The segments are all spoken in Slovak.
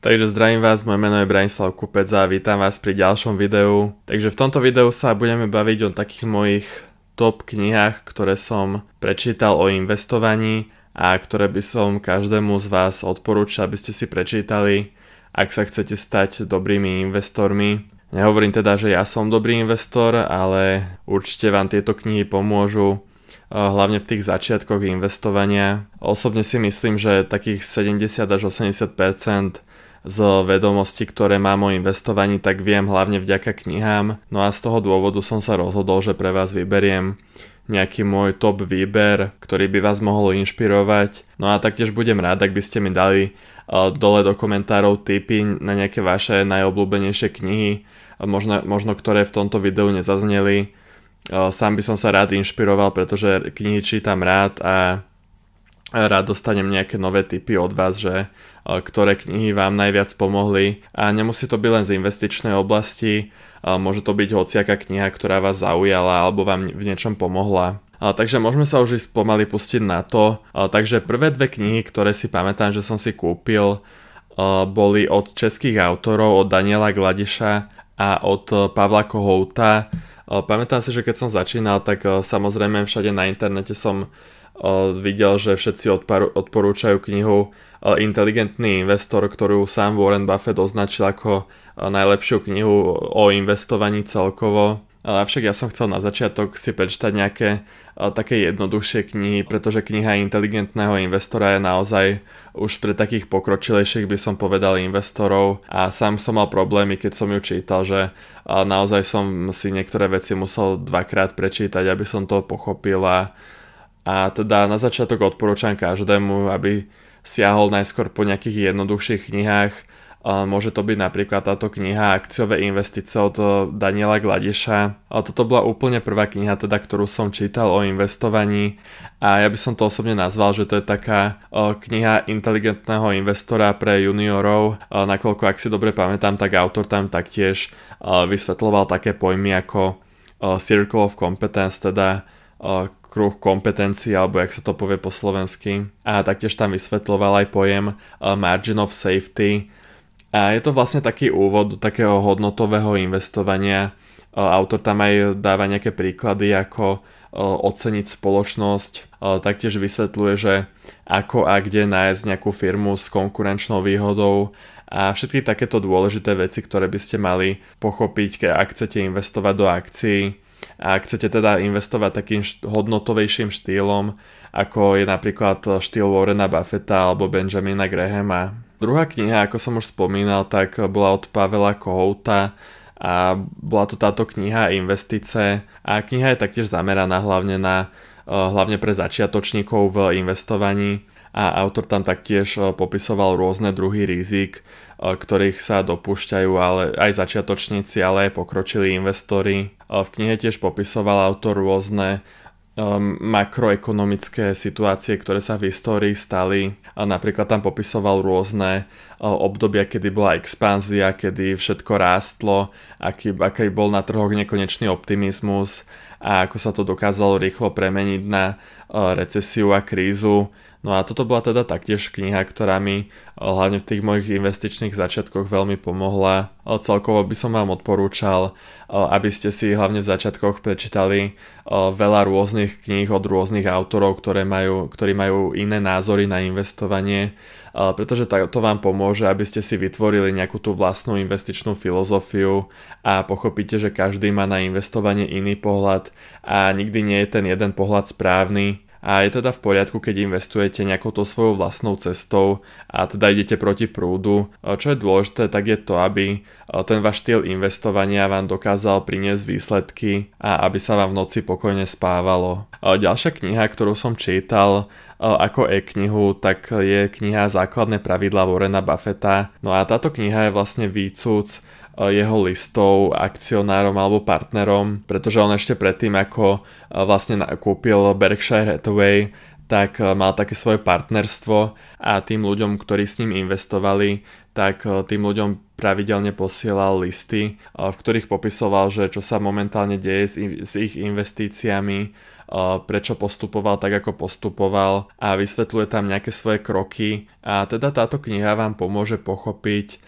Takže zdravím vás, moje meno je Branislav Kupec a vítam vás pri ďalšom videu. Takže v tomto videu sa budeme baviť o takých mojich top knihách, ktoré som prečítal o investovaní a ktoré by som každému z vás odporúčal, aby ste si prečítali, ak sa chcete stať dobrými investormi. Nehovorím teda, že ja som dobrý investor, ale určite vám tieto knihy pomôžu eh, hlavne v tých začiatkoch investovania. Osobne si myslím, že takých 70 až 80 z vedomostí, ktoré mám o investovaní, tak viem hlavne vďaka knihám. No a z toho dôvodu som sa rozhodol, že pre vás vyberiem nejaký môj top výber, ktorý by vás mohol inšpirovať. No a taktiež budem rád, ak by ste mi dali e, dole do komentárov tipy na nejaké vaše najobľúbenejšie knihy, možno, možno ktoré v tomto videu nezazneli. E, sám by som sa rád inšpiroval, pretože knihy čítam rád a rád dostanem nejaké nové tipy od vás, že e, ktoré knihy vám najviac pomohli a nemusí to byť len z investičnej oblasti, e, môže to byť hociaká kniha, ktorá vás zaujala alebo vám v niečom pomohla. E, takže môžeme sa už ísť pomaly pustiť na to. Takže prvé dve knihy, ktoré si pamätám, že som si kúpil, boli od českých autorov, od Daniela Gladiša a od Pavla Kohouta. Pamätám si, že keď som začínal, tak samozrejme všade na internete som videl, že všetci odporúčajú knihu e, Inteligentný investor, ktorú sám Warren Buffett označil ako e, najlepšiu knihu o investovaní celkovo. E, avšak ja som chcel na začiatok si prečítať nejaké také jednoduchšie knihy, pretože kniha inteligentného investora je naozaj už pre takých pokročilejších by som povedal investorov a sám som mal problémy, keď som ju čítal, že naozaj som si niektoré veci musel dvakrát prečítať, aby som to pochopil a a teda na začiatok odporúčam každému, aby siahol najskôr po nejakých jednoduchších knihách. Môže to byť napríklad táto kniha Akciové investice od e, Daniela Gladiša. A toto bola úplne prvá kniha, teda, ktorú som čítal o investovaní a ja by som to osobne nazval, že to je taká e, kniha inteligentného investora pre juniorov, nakoľko ak si dobre pamätám, tak autor tam taktiež e, vysvetloval také pojmy ako Circle of Competence, teda kruh kompetencií, alebo jak sa to povie po slovensky. A taktiež tam vysvetloval aj pojem margin of safety. A je to vlastne taký úvod do takého hodnotového investovania. Autor tam aj dáva nejaké príklady, ako oceniť spoločnosť. Taktiež vysvetľuje, že ako a kde nájsť nejakú firmu s konkurenčnou výhodou a všetky takéto dôležité veci, ktoré by ste mali pochopiť, keď ak chcete investovať do akcií a ak chcete teda investovať takým hodnotovejším štýlom, ako je napríklad štýl Warrena Buffetta alebo Benjamina Grahama. Druhá kniha, ako som už spomínal, tak bola od Pavela Kohouta a bola to táto kniha Investice a kniha je taktiež zameraná hlavne na eh, hlavne pre začiatočníkov v investovaní a autor tam taktiež e, popisoval rôzne druhy rizik, e, ktorých sa dopúšťajú ale aj začiatočníci, ale aj pokročili investori. E, v knihe tiež popisoval autor rôzne makroekonomické situácie, ktoré sa v histórii stali. Napríklad tam popisoval rôzne obdobia, kedy bola expanzia, kedy všetko rástlo, aký, aký bol na trhoch nekonečný optimizmus a ako sa to dokázalo rýchlo premeniť na recesiu a krízu No a toto bola teda taktiež kniha, ktorá mi eh, hlavne v tých mojich investičných začiatkoch veľmi pomohla. Eh, celkovo by som vám odporúčal, eh, aby ste si hlavne v začiatkoch prečítali veľa rôznych kníh od rôznych autorov, ktoré majú, ktorí majú iné názory na investovanie, pretože to vám pomôže, aby ste si vytvorili nejakú tú vlastnú investičnú filozofiu a pochopíte, že každý má na investovanie iný pohľad a nikdy nie je ten jeden pohľad správny a je teda v poriadku, keď investujete nejakou to svojou vlastnou cestou a teda idete proti prúdu. E, čo je dôležité, tak je to, aby e, ten váš štýl investovania vám dokázal priniesť výsledky a aby sa vám v noci pokojne spávalo. E, ďalšia kniha, ktorú som čítal, ako e-knihu, tak je kniha Základné pravidlá Warrena Buffetta. No a táto kniha je vlastne výcúc e, jeho listov akcionárom alebo partnerom, pretože on ešte predtým, ako e, vlastne kúpil Berkshire Hathaway, tak e, mal také svoje partnerstvo a tým ľuďom, ktorí s ním investovali, tak eh, tým ľuďom pravidelne posielal listy, eh, v ktorých popisoval, že čo sa momentálne deje s ich investíciami, eh, prečo postupoval tak, ako postupoval a vysvetľuje tam nejaké svoje kroky. A teda táto kniha vám pomôže pochopiť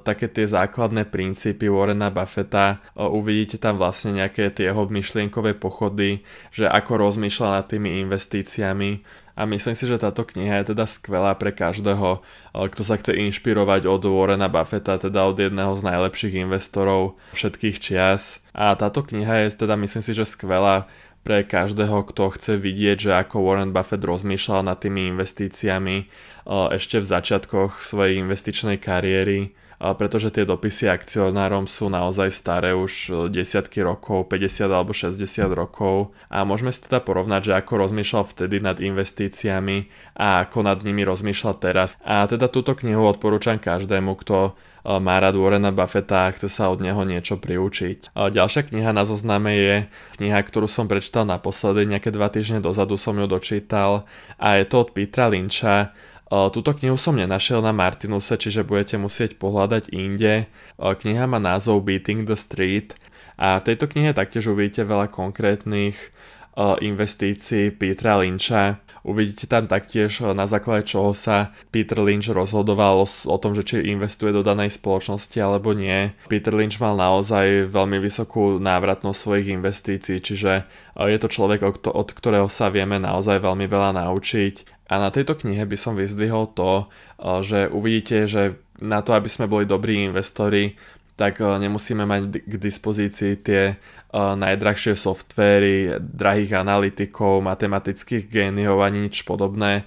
také tie základné princípy Warrena Buffetta. uvidíte tam vlastne nejaké tie jeho myšlienkové pochody, že ako rozmýšľa nad tými investíciami a myslím si, že táto kniha je teda skvelá pre každého, eh, kto sa chce inšpirovať od Warrena Buffetta, teda od jedného z najlepších investorov všetkých čias. A táto kniha je teda myslím si, že skvelá pre každého, kto chce vidieť, že ako Warren Buffett rozmýšľal nad tými investíciami eh, ešte v začiatkoch svojej investičnej kariéry pretože tie dopisy akcionárom sú naozaj staré už e, desiatky rokov, 50 alebo 60 rokov a môžeme si teda porovnať, že ako rozmýšľal vtedy nad investíciami a ako nad nimi rozmýšľa teraz. A teda túto knihu odporúčam každému, kto e, má rád Warrena Buffetta a chce sa od neho niečo priučiť. Ďalšia kniha na zozname je kniha, ktorú som prečítal naposledy, nejaké dva týždne dozadu som ju dočítal a je to od Petra Lynča Eh, túto knihu som nenašiel na Martinuse, čiže budete musieť pohľadať inde. Eh, kniha má názov Beating the Street a v tejto knihe taktiež uvidíte veľa konkrétnych eh, investícií Petra Lynča. Uvidíte tam taktiež na základe čoho sa Peter Lynch rozhodoval o tom, že či investuje do danej spoločnosti alebo nie. Peter Lynch mal naozaj veľmi vysokú návratnosť svojich investícií, čiže je to človek, od ktorého sa vieme naozaj veľmi veľa naučiť a na tejto knihe by som vyzdvihol to, eh, že uvidíte, že na to, aby sme boli dobrí investori, tak eh, nemusíme mať k dispozícii tie eh, najdrahšie softvery, drahých analytikov, matematických géniov ani nič podobné.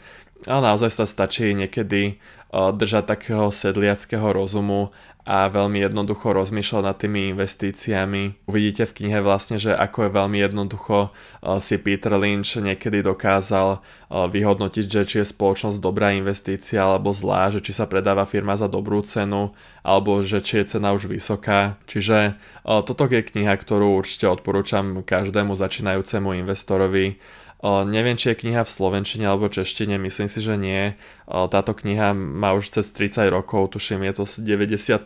Ale naozaj sa stačí niekedy držať takého sedliackého rozumu a veľmi jednoducho rozmýšľať nad tými investíciami. Uvidíte v knihe vlastne, že ako je veľmi jednoducho si Peter Lynch niekedy dokázal vyhodnotiť, že či je spoločnosť dobrá investícia alebo zlá, že či sa predáva firma za dobrú cenu alebo že či je cena už vysoká. Čiže toto je kniha, ktorú určite odporúčam každému začínajúcemu investorovi neviem, či je kniha v slovenčine alebo češtine, myslím si, že nie. táto kniha má už cez 30 rokov, tuším, je to z 92.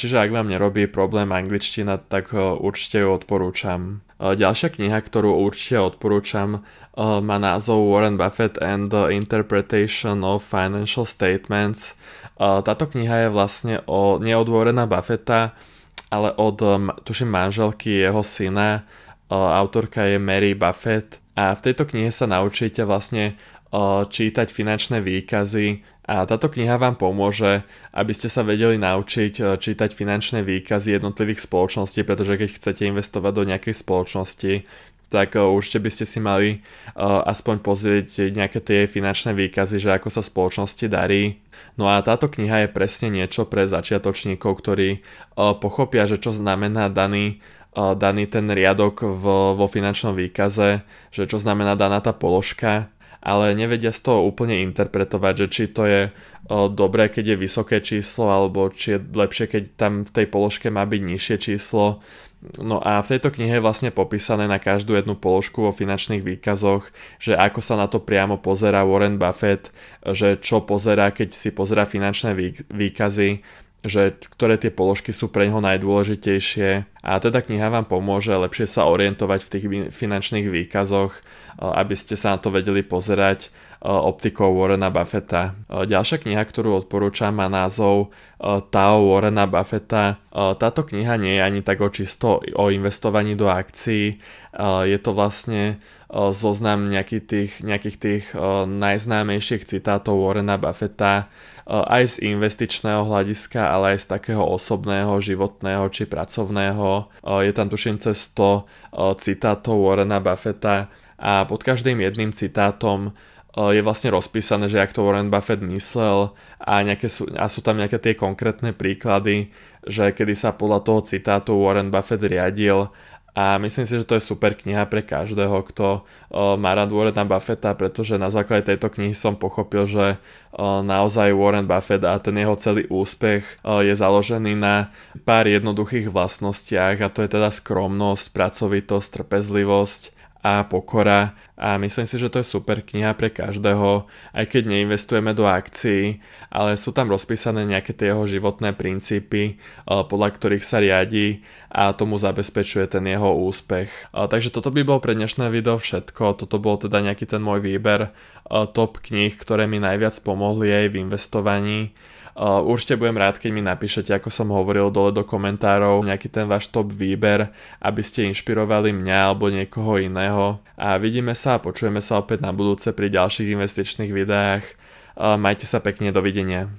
čiže ak vám nerobí problém angličtina, tak určite ju odporúčam. Ďalšia kniha, ktorú určite odporúčam, má názov Warren Buffett and the Interpretation of Financial Statements. Táto kniha je vlastne o, nie od Buffetta, ale od, tuším, manželky jeho syna, Autorka je Mary Buffett a v tejto knihe sa naučíte vlastne čítať finančné výkazy a táto kniha vám pomôže, aby ste sa vedeli naučiť čítať finančné výkazy jednotlivých spoločností, pretože keď chcete investovať do nejakej spoločnosti, tak určite by ste si mali aspoň pozrieť nejaké tie finančné výkazy, že ako sa spoločnosti darí. No a táto kniha je presne niečo pre začiatočníkov, ktorí pochopia, že čo znamená daný daný ten riadok v, vo finančnom výkaze, že čo znamená daná tá položka, ale nevedia z toho úplne interpretovať, že či to je e, dobré, keď je vysoké číslo, alebo či je lepšie, keď tam v tej položke má byť nižšie číslo. No a v tejto knihe je vlastne popísané na každú jednu položku vo finančných výkazoch, že ako sa na to priamo pozera Warren Buffett, že čo pozera, keď si pozera finančné výkazy, že ktoré tie položky sú pre neho najdôležitejšie a teda kniha vám pomôže lepšie sa orientovať v tých finančných výkazoch, e, aby ste sa na to vedeli pozerať e, optikou Warrena Buffetta. E, ďalšia kniha, ktorú odporúčam, má názov Tao Warrena Buffetta. Táto kniha nie je ani tak o čisto o investovaní do akcií, je to vlastne zoznam nejakých tých, nejakých tých najznámejších citátov Warrena Buffetta aj z investičného hľadiska, ale aj z takého osobného, životného či pracovného. Je tam tuším cez 100 citátov Warrena Buffetta a pod každým jedným citátom je vlastne rozpísané, že ak to Warren Buffett myslel a, nejaké sú, a sú tam nejaké tie konkrétne príklady, že kedy sa podľa toho citátu Warren Buffett riadil a myslím si, že to je super kniha pre každého, kto má rád Warren Buffetta, pretože na základe tejto knihy som pochopil, že naozaj Warren Buffett a ten jeho celý úspech je založený na pár jednoduchých vlastnostiach a to je teda skromnosť, pracovitosť, trpezlivosť a pokora a myslím si, že to je super kniha pre každého, aj keď neinvestujeme do akcií, ale sú tam rozpísané nejaké tie jeho životné princípy, e, podľa ktorých sa riadi a tomu zabezpečuje ten jeho úspech. E, takže toto by bolo pre dnešné video všetko, toto bol teda nejaký ten môj výber e, top kníh, ktoré mi najviac pomohli aj v investovaní. Uh, určite budem rád, keď mi napíšete, ako som hovoril dole do komentárov, nejaký ten váš top výber, aby ste inšpirovali mňa alebo niekoho iného. A vidíme sa a počujeme sa opäť na budúce pri ďalších investičných videách. Uh, majte sa pekne, dovidenia.